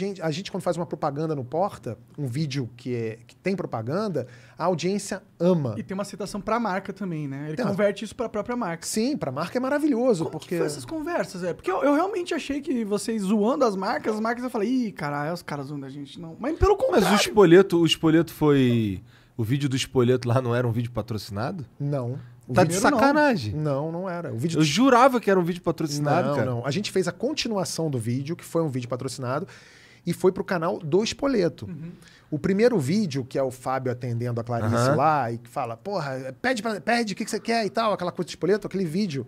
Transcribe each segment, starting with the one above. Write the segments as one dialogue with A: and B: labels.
A: gente, a gente, quando faz uma propaganda no Porta, um vídeo que, é, que tem propaganda, a audiência ama. E tem uma citação para a marca também, né? Ele tem converte uma... isso para a própria marca. Sim, para a marca é maravilhoso. Como porque... que foi essas conversas? É? Porque eu, eu, realmente achei que vocês zoando as marcas, as marcas eu falei, ih, caralho, os caras zoando a gente. não. Mas pelo contrário. Mas o espoleto, o espoleto foi. O vídeo do espoleto lá não era um vídeo patrocinado? Não. O tá de sacanagem. Não. não, não era. O vídeo... Eu jurava que era um vídeo patrocinado, não, cara. não. A gente fez a continuação do vídeo, que foi um vídeo patrocinado e foi pro canal do Espoleto. Uhum. O primeiro vídeo, que é o Fábio atendendo a Clarice uhum. lá, e que fala, porra, pede, pra, pede o que, que você quer e tal, aquela coisa do Espoleto, aquele vídeo.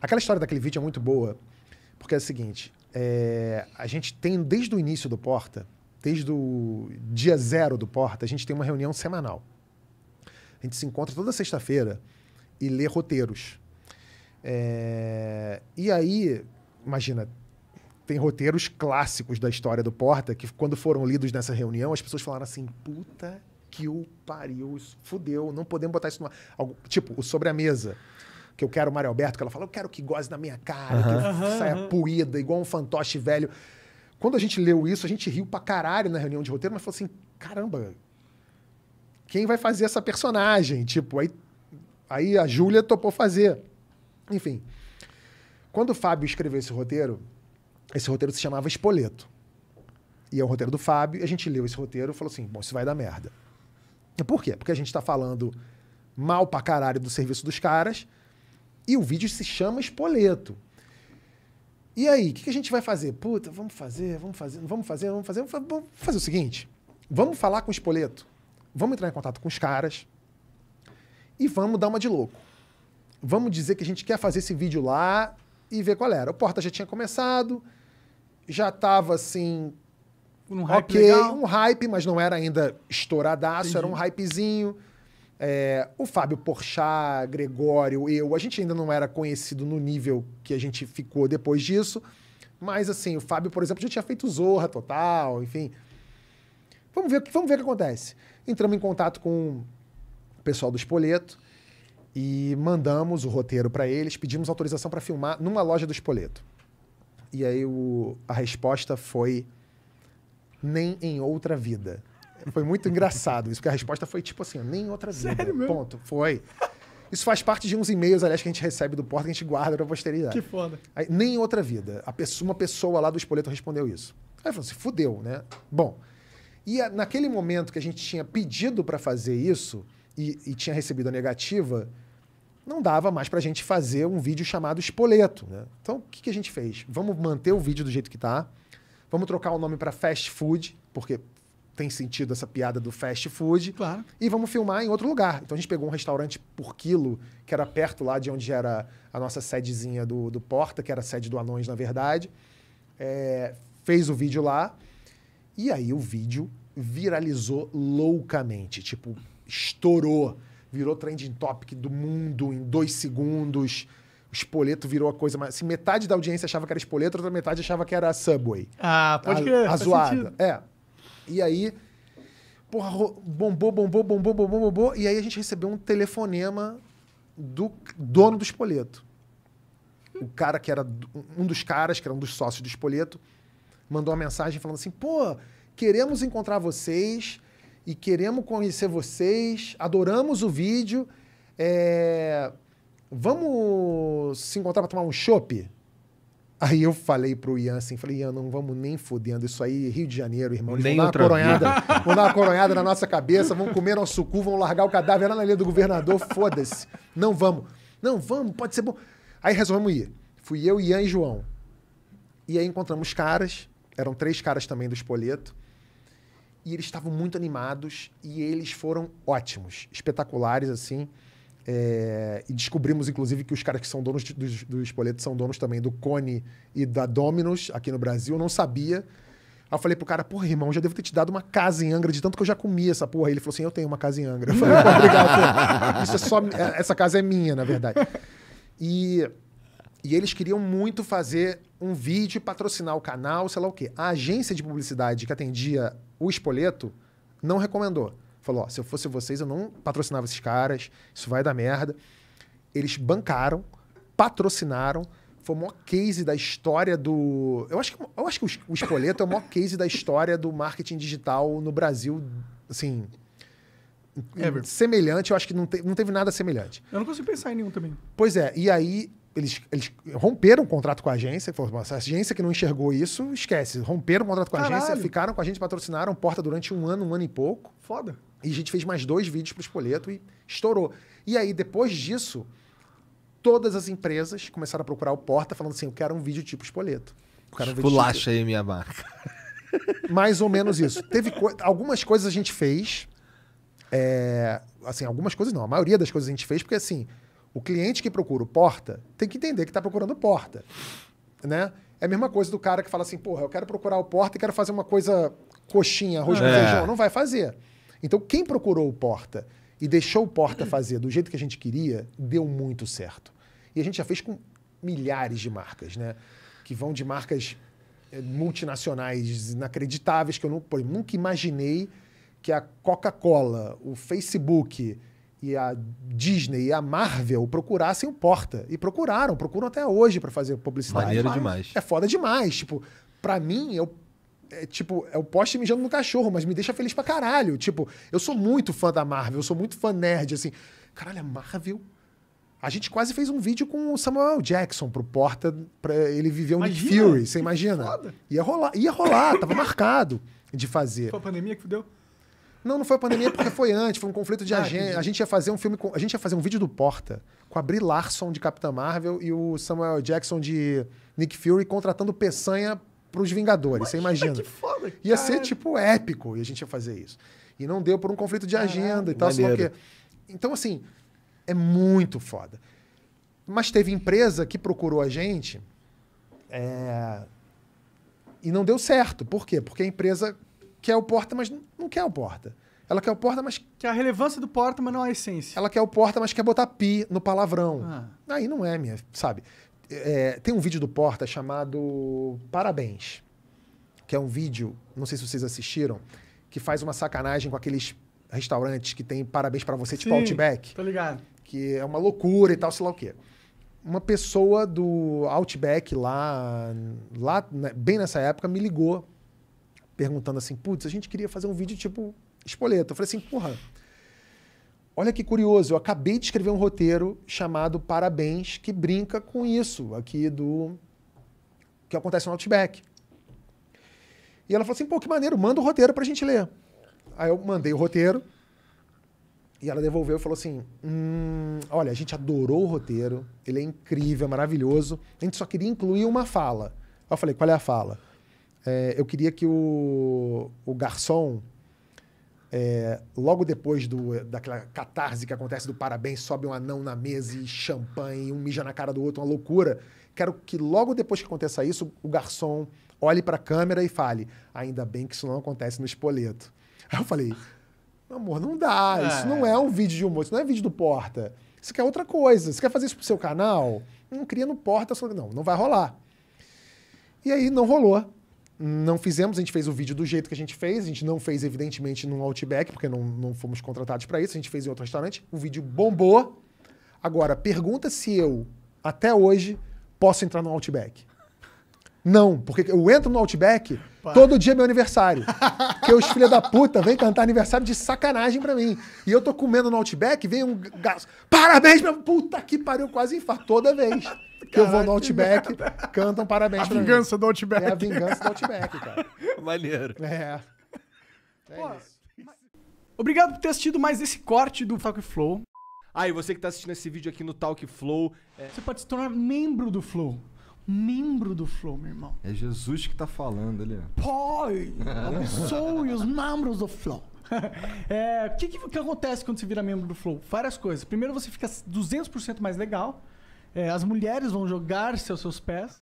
A: Aquela história daquele vídeo é muito boa, porque é o seguinte, é, a gente tem desde o início do Porta, desde o dia zero do Porta, a gente tem uma reunião semanal. A gente se encontra toda sexta-feira e lê roteiros. É, e aí, imagina, tem roteiros clássicos da história do Porta que, quando foram lidos nessa reunião, as pessoas falaram assim: puta que o pariu, isso fudeu, não podemos botar isso numa. Algo, tipo, o sobre a mesa. Que eu quero o Mário Alberto, que ela fala, eu quero que goze na minha cara, uhum. que uhum. saia puída, igual um fantoche velho. Quando a gente leu isso, a gente riu pra caralho na reunião de roteiro, mas falou assim: caramba, quem vai fazer essa personagem? Tipo, aí, aí a Júlia topou fazer. Enfim. Quando o Fábio escreveu esse roteiro, esse roteiro se chamava Espoleto. E é um roteiro do Fábio. e a gente leu esse roteiro e falou assim: bom, isso vai dar merda. Por quê? Porque a gente está falando mal pra caralho do serviço dos caras e o vídeo se chama Espoleto. E aí, o que, que, a gente vai fazer? Puta, vamos fazer, vamos fazer, vamos fazer, vamos fazer, vamos fazer o seguinte: vamos falar com o Espoleto, vamos entrar em contato com os caras e vamos dar uma de louco. Vamos dizer que a gente quer fazer esse vídeo lá e ver qual era. O Porta já tinha começado, já estava assim. Um hype ok, legal. um hype, mas não era ainda estouradaço, Entendi. era um hypezinho. É, o Fábio Porchat, Gregório, eu, a gente ainda não era conhecido no nível que a gente ficou depois disso. Mas assim, o Fábio, por exemplo, já tinha feito Zorra Total, enfim. Vamos ver, vamos ver o que acontece. Entramos em contato com o pessoal do Espoleto e mandamos o roteiro para eles, pedimos autorização para filmar numa loja do Espoleto. E aí o, a resposta foi nem em outra vida. Foi muito engraçado isso, porque a resposta foi tipo assim, nem em outra vida. Sério mesmo? Ponto. Foi. Isso faz parte de uns e-mails, aliás, que a gente recebe do Porta, que a gente guarda pra posteridade. Que foda. Aí, nem em outra vida. Pessoa, uma pessoa lá do Espoleto respondeu isso. Aí falou assim, fudeu, né? Bom, e a, naquele momento que a gente tinha pedido para fazer isso e, e tinha recebido a negativa, não dava mais para a gente fazer um vídeo chamado Espoleto. Né? Então, o que, que, a gente fez? Vamos manter o vídeo do jeito que tá, vamos trocar o nome para Fast Food, porque tem sentido essa piada do fast food. Claro. E vamos filmar em outro lugar. Então a gente pegou um restaurante por quilo, que era perto lá de onde era a nossa sedezinha do, do Porta, que era a sede do Anões, na verdade. É, fez o vídeo lá. E aí o vídeo viralizou loucamente. Tipo, estourou virou trending topic do mundo em dois segundos. O espoleto virou a coisa mais. Assim, metade da audiência achava que era espoleto, outra metade achava que era a Subway. Ah, pode crer. A, a zoada. É. E aí, porra, bombou, bombou, bombou, bombou, bombou. E aí a gente recebeu um telefonema do dono do espoleto. O cara que era um dos caras, que era um dos sócios do espoleto, mandou uma mensagem falando assim: pô, queremos encontrar vocês e queremos conhecer vocês, adoramos o vídeo. É... Vamos se encontrar para tomar um chopp? Aí eu falei pro Ian assim, falei, Ian, não vamos nem fodendo isso aí, é Rio de Janeiro, irmão. Eles nem vão dar, uma coronhada, vão dar uma coronhada na nossa cabeça, vão comer nosso cu, vão largar o cadáver lá na linha do governador, foda-se. Não vamos. Não vamos, pode ser bom. Aí resolvemos ir. Fui eu, Ian e João. E aí encontramos caras, eram três caras também do Espoleto. E eles estavam muito animados e eles foram ótimos, espetaculares, assim. É, e descobrimos, inclusive, que os caras que são donos de, dos, dos são donos também do Cone e da Dominus aqui no Brasil. Eu não sabia. Aí eu falei pro cara, porra, irmão, já devo ter te dado uma casa em Angra, de tanto que eu já comi essa porra. Aí ele falou assim: eu tenho uma casa em Angra. Eu falei, obrigado, Isso é só. É, essa casa é minha, na verdade. E e eles queriam muito fazer um vídeo, patrocinar o canal, sei lá o quê. A agência de publicidade que atendia o Espoleto não recomendou. Falou: ó, se eu fosse vocês, eu não patrocinava esses caras, isso vai dar merda. Eles bancaram, patrocinaram. Foi o maior case da história do. Eu acho que, eu acho que o Espoleto é o maior case da história do marketing digital no Brasil, assim. Ever. Semelhante, eu acho que não, te, não teve nada semelhante. Eu não consigo pensar em nenhum também. Pois é, e aí eles, eles romperam o contrato com a agência, falou, a agência que não enxergou isso, esquece. Romperam o contrato com a Caralho. agência, ficaram com a gente, patrocinaram porta durante um ano, um ano e pouco. Foda. E a gente fez mais dois vídeos para Espoleto e estourou. E aí, depois disso, todas as empresas começaram a procurar o Porta falando assim: eu quero um vídeo tipo Espoleto. Um tipo... aí minha marca. Mais ou menos isso. Teve co... algumas coisas a gente fez. É... Assim, algumas coisas não. A maioria das coisas a gente fez, porque assim o cliente que procura o porta tem que entender que está procurando porta, né? É a mesma coisa do cara que fala assim, porra, eu quero procurar o porta e quero fazer uma coisa coxinha, arroz é. feijão. Não vai fazer. Então, quem procurou o porta e deixou o porta fazer do jeito que a gente queria, deu muito certo. E a gente já fez com milhares de marcas, né? Que vão de marcas eh, multinacionais inacreditáveis que eu não, pô, nunca imaginei que a Coca-Cola, o Facebook, e a Disney e a Marvel procurassem o Porta. E procuraram, procuram até hoje para fazer publicidade. Maneiro Mas demais. É foda demais. Tipo, pra mim, eu. É, tipo, é o poste mijando no cachorro, mas me deixa feliz pra caralho. Tipo, eu sou muito fã da Marvel, eu sou muito fã nerd, assim. Caralho, a Marvel a gente quase fez um vídeo com o Samuel Jackson pro Porta, pra ele viver um imagina, Fury, você imagina? Foda. Ia rolar, ia rolar, tava marcado de fazer. Foi a pandemia que fudeu? Não, não foi a pandemia porque foi antes, foi um conflito de ah, agenda. A gente ia fazer um filme, com, a gente ia fazer um vídeo do Porta com a Brie Larson de Capitã Marvel e o Samuel Jackson de Nick Fury contratando Peçanha para os Vingadores. Imagina, você imagina? Que foda, cara. Ia ser tipo épico e a gente ia fazer isso. E não deu por um conflito de agenda ah, e tal, que... Então assim, é muito foda. Mas teve empresa que procurou a gente é... e não deu certo. Por quê? Porque a empresa quer o porta, mas não quer o porta. Ela quer o porta, mas. Que a relevância do porta, mas não a essência. Ela quer o porta, mas quer botar pi no palavrão. Ah. Aí não é, minha, sabe? É, tem um vídeo do Porta chamado Parabéns, que é um vídeo, não sei se vocês assistiram, que faz uma sacanagem com aqueles restaurantes que tem parabéns para você, tipo Sim, tipo Outback. Tô ligado. Que é uma loucura e tal, sei lá o quê. Uma pessoa do Outback lá, lá né, bem nessa época, me ligou perguntando assim, putz, a gente queria fazer um vídeo tipo espoleta. Eu falei assim, porra, olha que curioso, eu acabei de escrever um roteiro chamado Parabéns, que brinca com isso aqui do que acontece no Outback. E ela falou assim, pô, que maneiro, manda o roteiro pra gente ler. Aí eu mandei o roteiro e ela devolveu e falou assim, hum, olha, a gente adorou o roteiro, ele é incrível, é maravilhoso, a gente só queria incluir uma fala. Aí eu falei, qual é a fala? É, eu queria que o, o garçom, é, logo depois do, daquela catarse que acontece do parabéns, sobe um anão na mesa e champanhe, um mija na cara do outro, uma loucura. Quero que logo depois que aconteça isso, o garçom olhe para a câmera e fale: ainda bem que isso não acontece no espoleto. Aí eu falei: amor, não dá, é. isso não é um vídeo de humor, isso não é vídeo do Porta. Isso quer outra coisa, você quer fazer isso pro seu canal? Não cria no Porta, não, não vai rolar. E aí não rolou não fizemos, a gente fez o vídeo do jeito que a gente fez, a gente não fez, evidentemente, num Outback, porque não, não fomos contratados para isso, a gente fez em outro restaurante, o vídeo bombou. Agora, pergunta se eu, até hoje, posso entrar no Outback. Não, porque eu entro no Outback, todo dia é meu aniversário. que os filhos da puta vêm cantar aniversário de sacanagem pra mim. E eu tô comendo no Outback, vem um gato, parabéns meu Puta que pariu, quase infarto toda vez que eu vou no Outback, cantam parabéns a pra mim. A vingança do Outback. É a vingança do Outback, cara. Maneiro. É. É Pô, isso. Obrigado por ter assistido mais esse corte do Talk Flow. Ah, e você que tá assistindo esse vídeo aqui no Talk Flow... É... Você pode se tornar membro do Flow. Membro do Flow, meu irmão. É Jesus que tá falando ali. Pai, abençoe os membros do Flow. é, o que, que, que acontece quando você vira membro do Flow? Várias coisas. Primeiro, você fica 200% mais legal. É, as mulheres vão jogar-se aos seus pés.